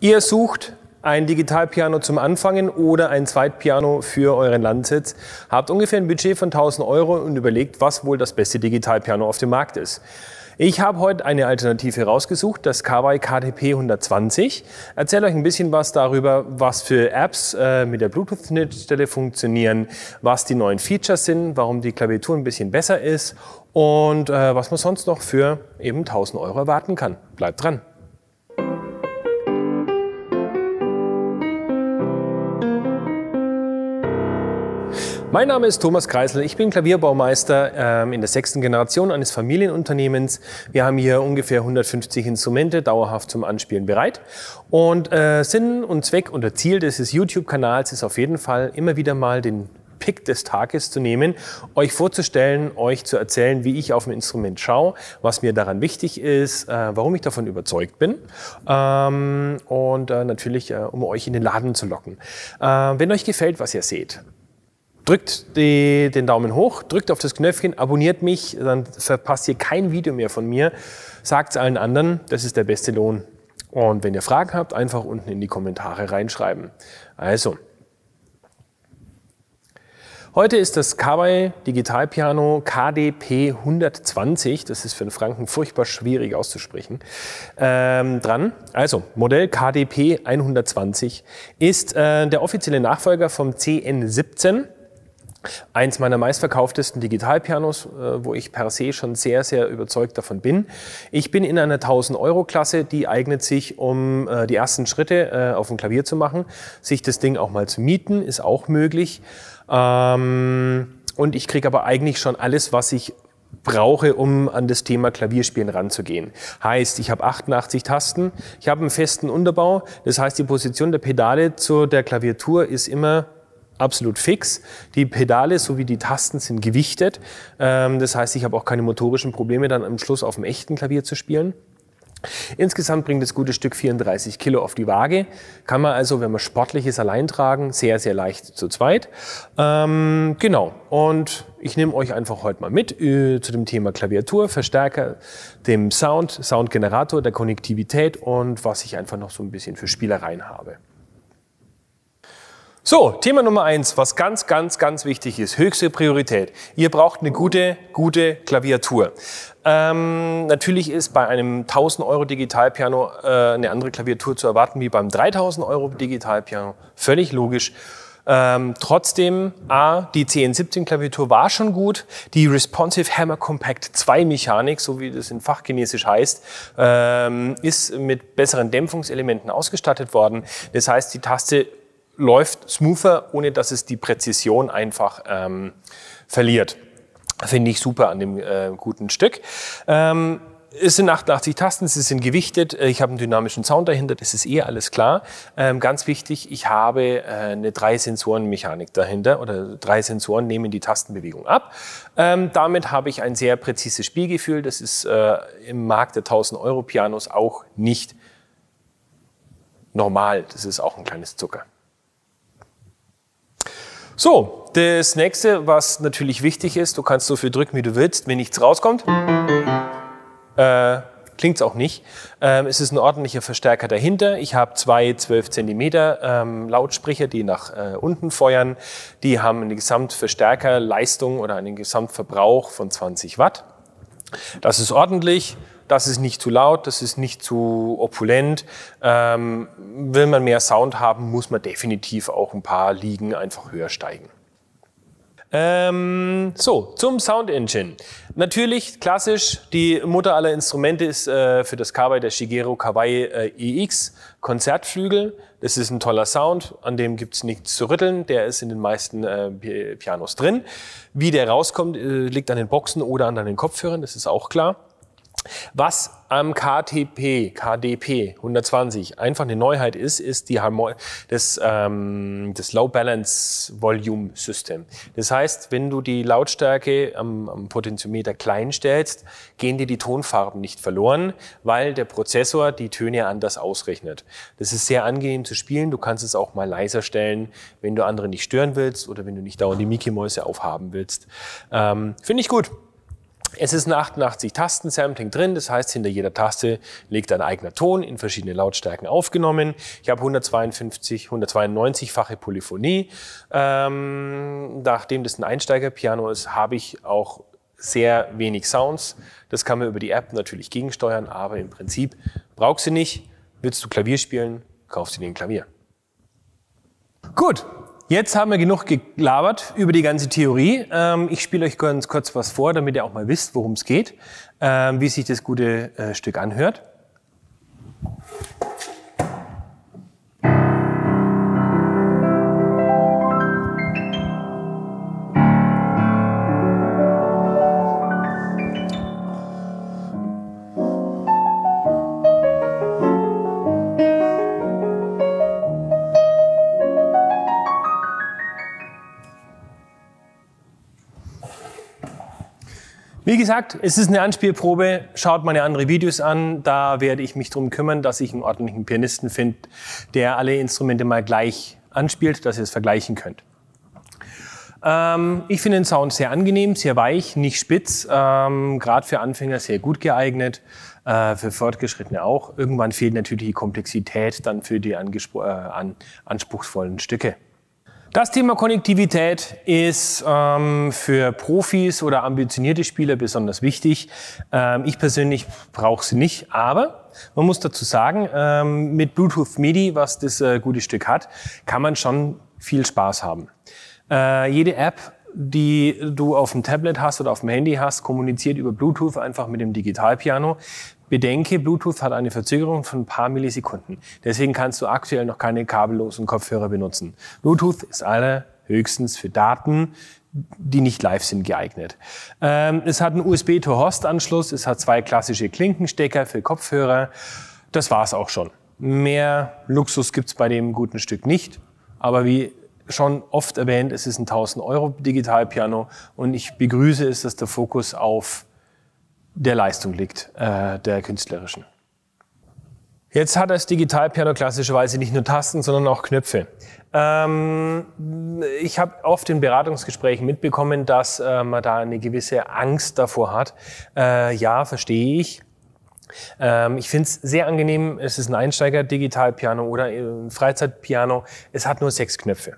Ihr sucht ein Digitalpiano zum Anfangen oder ein Zweitpiano für euren Landsitz, habt ungefähr ein Budget von 1000 Euro und überlegt, was wohl das beste Digitalpiano auf dem Markt ist. Ich habe heute eine Alternative rausgesucht, das Kawai KTP 120. Erzähle euch ein bisschen was darüber, was für Apps äh, mit der Bluetooth-Schnittstelle funktionieren, was die neuen Features sind, warum die Klaviatur ein bisschen besser ist und äh, was man sonst noch für eben 1000 Euro erwarten kann. Bleibt dran! Mein Name ist Thomas Kreisel, ich bin Klavierbaumeister ähm, in der sechsten Generation eines Familienunternehmens. Wir haben hier ungefähr 150 Instrumente dauerhaft zum Anspielen bereit. Und äh, Sinn und Zweck und Ziel dieses YouTube-Kanals ist auf jeden Fall immer wieder mal den Pick des Tages zu nehmen, euch vorzustellen, euch zu erzählen, wie ich auf ein Instrument schaue, was mir daran wichtig ist, äh, warum ich davon überzeugt bin ähm, und äh, natürlich, äh, um euch in den Laden zu locken. Äh, wenn euch gefällt, was ihr seht, Drückt die, den Daumen hoch, drückt auf das Knöpfchen, abonniert mich, dann verpasst ihr kein Video mehr von mir. Sagt es allen anderen, das ist der beste Lohn. Und wenn ihr Fragen habt, einfach unten in die Kommentare reinschreiben. Also, Heute ist das Kawai Digital Piano KDP 120, das ist für den Franken furchtbar schwierig auszusprechen, ähm, dran. Also, Modell KDP 120 ist äh, der offizielle Nachfolger vom CN17. Eins meiner meistverkauftesten Digitalpianos, äh, wo ich per se schon sehr, sehr überzeugt davon bin. Ich bin in einer 1000-Euro-Klasse, die eignet sich, um äh, die ersten Schritte äh, auf dem Klavier zu machen. Sich das Ding auch mal zu mieten, ist auch möglich. Ähm, und ich kriege aber eigentlich schon alles, was ich brauche, um an das Thema Klavierspielen ranzugehen. Heißt, ich habe 88 Tasten, ich habe einen festen Unterbau, das heißt, die Position der Pedale zu der Klaviatur ist immer absolut fix. Die Pedale sowie die Tasten sind gewichtet. Ähm, das heißt, ich habe auch keine motorischen Probleme, dann am Schluss auf dem echten Klavier zu spielen. Insgesamt bringt das gute Stück 34 Kilo auf die Waage. Kann man also, wenn man sportlich ist, allein tragen. Sehr, sehr leicht zu zweit. Ähm, genau. Und ich nehme euch einfach heute mal mit äh, zu dem Thema Klaviatur, Verstärker, dem Sound, Soundgenerator, der Konnektivität und was ich einfach noch so ein bisschen für Spielereien habe. So, Thema Nummer eins, was ganz, ganz, ganz wichtig ist, höchste Priorität. Ihr braucht eine gute, gute Klaviatur. Ähm, natürlich ist bei einem 1000 Euro Digitalpiano äh, eine andere Klaviatur zu erwarten wie beim 3000 Euro Digitalpiano. Völlig logisch. Ähm, trotzdem, A, die CN17-Klaviatur war schon gut. Die Responsive Hammer Compact 2 Mechanik, so wie das in Fachchinesisch heißt, ähm, ist mit besseren Dämpfungselementen ausgestattet worden. Das heißt, die Taste läuft smoother, ohne dass es die Präzision einfach ähm, verliert. Finde ich super an dem äh, guten Stück. Ähm, es sind 88 Tasten, sie sind gewichtet, äh, ich habe einen dynamischen Sound dahinter, das ist eh alles klar. Ähm, ganz wichtig, ich habe äh, eine Drei-Sensoren-Mechanik dahinter oder drei Sensoren nehmen die Tastenbewegung ab. Ähm, damit habe ich ein sehr präzises Spielgefühl, das ist äh, im Markt der 1000-Euro-Pianos auch nicht normal, das ist auch ein kleines Zucker. So, das nächste, was natürlich wichtig ist, du kannst so viel drücken, wie du willst, wenn nichts rauskommt. Äh, Klingt es auch nicht. Ähm, es ist ein ordentlicher Verstärker dahinter. Ich habe zwei 12 cm ähm, Lautsprecher, die nach äh, unten feuern. Die haben eine Gesamtverstärkerleistung oder einen Gesamtverbrauch von 20 Watt. Das ist ordentlich das ist nicht zu laut, das ist nicht zu opulent. Ähm, will man mehr Sound haben, muss man definitiv auch ein paar Liegen einfach höher steigen. Ähm, so, zum Sound Engine. Natürlich, klassisch, die Mutter aller Instrumente ist äh, für das Kawai der Shigeru Kawai äh, EX Konzertflügel. Das ist ein toller Sound, an dem gibt's nichts zu rütteln. Der ist in den meisten äh, Pianos drin. Wie der rauskommt, äh, liegt an den Boxen oder an deinen Kopfhörern, das ist auch klar. Was am KTP, KDP 120 einfach eine Neuheit ist, ist die Harmo das, ähm, das Low Balance Volume System. Das heißt, wenn du die Lautstärke am, am Potentiometer klein stellst, gehen dir die Tonfarben nicht verloren, weil der Prozessor die Töne anders ausrechnet. Das ist sehr angenehm zu spielen. Du kannst es auch mal leiser stellen, wenn du andere nicht stören willst oder wenn du nicht dauernd die Mickey-Mäuse aufhaben willst. Ähm, Finde ich gut. Es ist ein 88-Tasten-Sampling drin, das heißt, hinter jeder Taste liegt ein eigener Ton, in verschiedene Lautstärken aufgenommen. Ich habe 152, 192-fache Polyphonie. Ähm, nachdem das ein Einsteiger-Piano ist, habe ich auch sehr wenig Sounds. Das kann man über die App natürlich gegensteuern, aber im Prinzip brauchst du nicht. Willst du Klavier spielen, kaufst du dir ein Klavier. Gut, Jetzt haben wir genug gelabert über die ganze Theorie. Ähm, ich spiele euch ganz kurz was vor, damit ihr auch mal wisst, worum es geht, ähm, wie sich das gute äh, Stück anhört. Wie gesagt, es ist eine Anspielprobe. Schaut meine anderen Videos an. Da werde ich mich drum kümmern, dass ich einen ordentlichen Pianisten finde, der alle Instrumente mal gleich anspielt, dass ihr es vergleichen könnt. Ähm, ich finde den Sound sehr angenehm, sehr weich, nicht spitz. Ähm, Gerade für Anfänger sehr gut geeignet, äh, für Fortgeschrittene auch. Irgendwann fehlt natürlich die Komplexität dann für die äh, an anspruchsvollen Stücke. Das Thema Konnektivität ist ähm, für Profis oder ambitionierte Spieler besonders wichtig. Ähm, ich persönlich brauche sie nicht, aber man muss dazu sagen, ähm, mit Bluetooth MIDI, was das äh, gute Stück hat, kann man schon viel Spaß haben. Äh, jede App die du auf dem Tablet hast oder auf dem Handy hast, kommuniziert über Bluetooth einfach mit dem Digitalpiano. Bedenke, Bluetooth hat eine Verzögerung von ein paar Millisekunden. Deswegen kannst du aktuell noch keine kabellosen Kopfhörer benutzen. Bluetooth ist höchstens für Daten, die nicht live sind, geeignet. Ähm, es hat einen USB-to-Host-Anschluss, es hat zwei klassische Klinkenstecker für Kopfhörer. Das war's auch schon. Mehr Luxus gibt's bei dem guten Stück nicht. Aber wie schon oft erwähnt, es ist ein 1000-Euro-Digitalpiano und ich begrüße es, dass der Fokus auf der Leistung liegt, äh, der künstlerischen. Jetzt hat das Digitalpiano klassischerweise nicht nur Tasten, sondern auch Knöpfe. Ähm, ich habe oft in Beratungsgesprächen mitbekommen, dass äh, man da eine gewisse Angst davor hat. Äh, ja, verstehe ich. Ähm, ich finde es sehr angenehm, es ist ein Einsteiger-Digitalpiano oder äh, ein Freizeitpiano. Es hat nur sechs Knöpfe.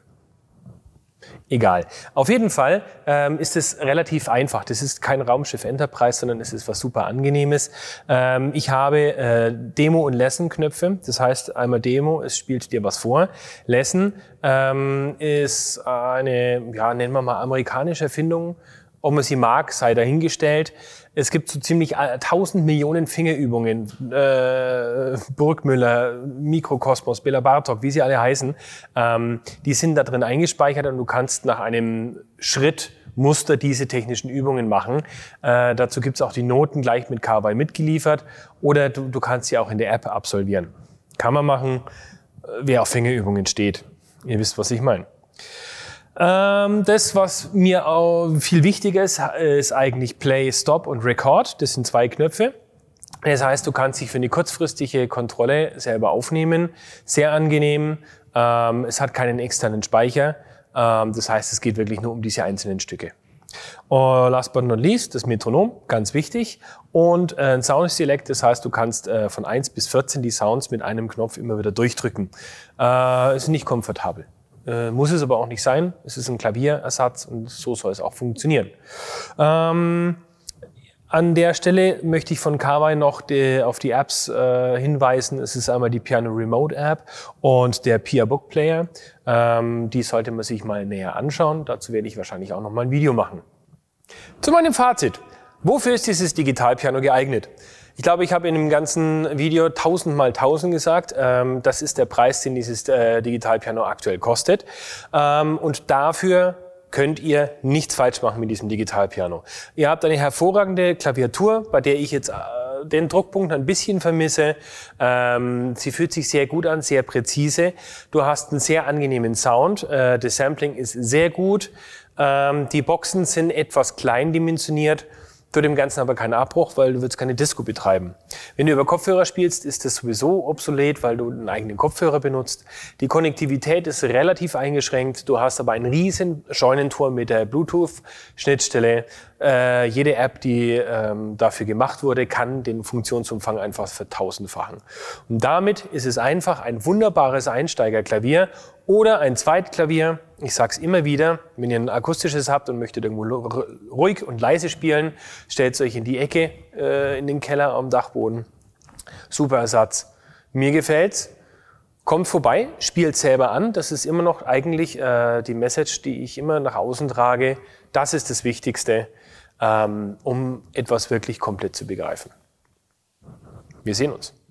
Egal. Auf jeden Fall ähm, ist es relativ einfach. Das ist kein Raumschiff Enterprise, sondern es ist was super angenehmes. Ähm, ich habe äh, Demo und Lesson Knöpfe. Das heißt einmal Demo, es spielt dir was vor. Lesson ähm, ist eine, ja, nennen wir mal amerikanische Erfindung. Ob man sie mag, sei dahingestellt. Es gibt so ziemlich 1000 äh, Millionen Fingerübungen. Äh, Burgmüller, Mikrokosmos, Bela Bartok, wie sie alle heißen. Ähm, die sind da drin eingespeichert und du kannst nach einem Schritt Muster diese technischen Übungen machen. Äh, dazu gibt's auch die Noten gleich mit KY mitgeliefert oder du, du kannst sie auch in der App absolvieren. Kann man machen, äh, wer auf Fingerübungen steht. Ihr wisst, was ich meine. Ähm, das, was mir auch viel wichtiger ist, ist eigentlich Play, Stop und Record. Das sind zwei Knöpfe. Das heißt, du kannst dich für eine kurzfristige Kontrolle selber aufnehmen. Sehr angenehm. Ähm, es hat keinen externen Speicher. Ähm, das heißt, es geht wirklich nur um diese einzelnen Stücke. Oh, last but not least, das Metronom, ganz wichtig. Und äh, ein Sound Select, das heißt, du kannst äh, von 1 bis 14 die Sounds mit einem Knopf immer wieder durchdrücken. Äh, ist nicht komfortabel. Äh, muss es aber auch nicht sein. Es ist ein Klavierersatz und so soll es auch funktionieren. Ähm, an der Stelle möchte ich von Kawai noch die, auf die Apps äh, hinweisen. Es ist einmal die Piano Remote App und der Pia Book Player. Ähm, die sollte man sich mal näher anschauen. Dazu werde ich wahrscheinlich auch noch mal ein Video machen. Zu meinem Fazit. Wofür ist dieses Digitalpiano geeignet? Ich glaube, ich habe in dem ganzen Video tausend mal tausend gesagt. Ähm, das ist der Preis, den dieses äh, Digitalpiano aktuell kostet. Ähm, und dafür könnt ihr nichts falsch machen mit diesem Digitalpiano. Ihr habt eine hervorragende Klaviatur, bei der ich jetzt äh, den Druckpunkt ein bisschen vermisse. Ähm, sie fühlt sich sehr gut an, sehr präzise. Du hast einen sehr angenehmen Sound. Äh, das Sampling ist sehr gut. Ähm, die Boxen sind etwas kleindimensioniert tut dem Ganzen aber keinen Abbruch, weil du willst keine Disco betreiben. Wenn du über Kopfhörer spielst, ist das sowieso obsolet, weil du einen eigenen Kopfhörer benutzt. Die Konnektivität ist relativ eingeschränkt. Du hast aber einen riesen Scheunentor mit der Bluetooth-Schnittstelle. Äh, jede App, die ähm, dafür gemacht wurde, kann den Funktionsumfang einfach vertausendfachen. Und damit ist es einfach ein wunderbares Einsteigerklavier oder ein Zweitklavier. Ich sage es immer wieder, wenn ihr ein akustisches habt und möchtet irgendwo ruhig und leise spielen, stellt es euch in die Ecke, äh, in den Keller am Dachboden. Super Ersatz. Mir gefällt's. Kommt vorbei, spielt selber an. Das ist immer noch eigentlich äh, die Message, die ich immer nach außen trage. Das ist das Wichtigste, ähm, um etwas wirklich komplett zu begreifen. Wir sehen uns.